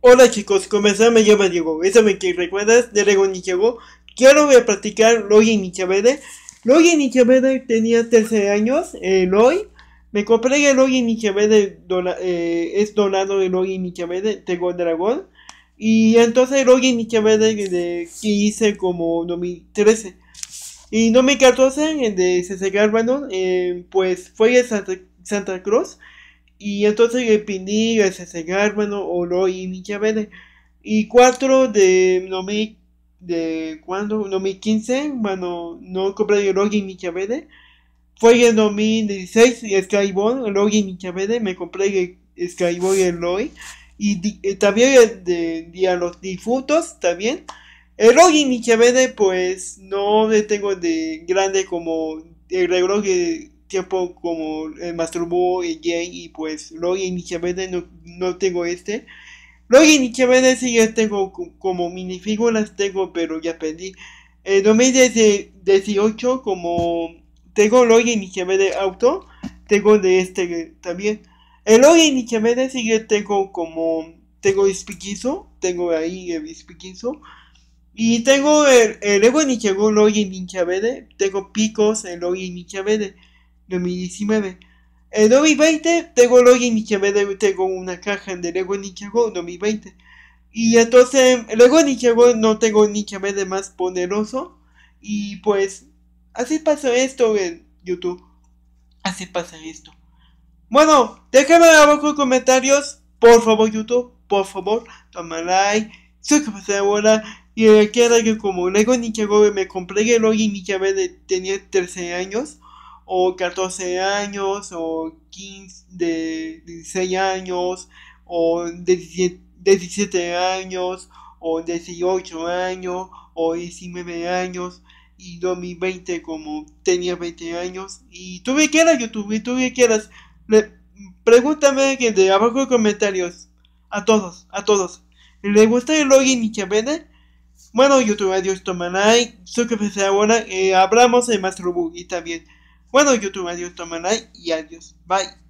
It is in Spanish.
Hola chicos, ¿cómo Me llamo Diego. ¿Eso me que recuerdas de Dragon y Quiero voy a practicar Login y Login y tenía 13 años, el hoy. Me compré el Login y eh, es donado el Login y tengo dragón. Y entonces Login y eh, que hice como 2013. Y 2014, el de CC Garbanon, eh, pues fue el Santa, Santa Cruz. Y entonces el pinillo, el ceseñar, hermano, oro y ninja Y cuatro de no me, de cuando, 2015 bueno, no compré el login y chavede. Fue el 2016, y el login y me compré el y el Y eh, también el de, día los difuntos, también. El login y Chavede, pues no le tengo de grande como el reloj que tiempo como el eh, Masturbo y eh, Jay y pues login y no, no tengo este. login y Nichabede sí tengo como minifiguras tengo pero ya perdí. En 2018 como tengo login y Nichabede auto, tengo de este también. El login y Nichabede sí tengo como tengo Spikizo, tengo ahí el Spikizo. Y tengo el, el Ego Nichegol, login y tengo Picos, en login y 2019. En 2020 tengo login y tengo una caja de Lego Nichego 2020. Y entonces Lego Nichego no tengo de más poderoso. Y pues así pasó esto en YouTube. Así pasa esto. Bueno, déjame abajo en comentarios. Por favor, YouTube, por favor, toma like, suscríbete ahora. Y recuerda que como Lego Nichego me compré el login de tenía 13 años o 14 años, o 15, de 16 años, o 17, años, o 18 años, o 19 años, y 2020 como tenía 20 años, y tú que quieras, YouTube, y tú que quieras, pregúntame que de abajo en comentarios, a todos, a todos, ¿le gusta el login y que vende? Bueno, YouTube, adiós, toma like, suscríbete ahora, eh, hablamos de Master y también. Bueno, YouTube, adiós, like y adiós, bye.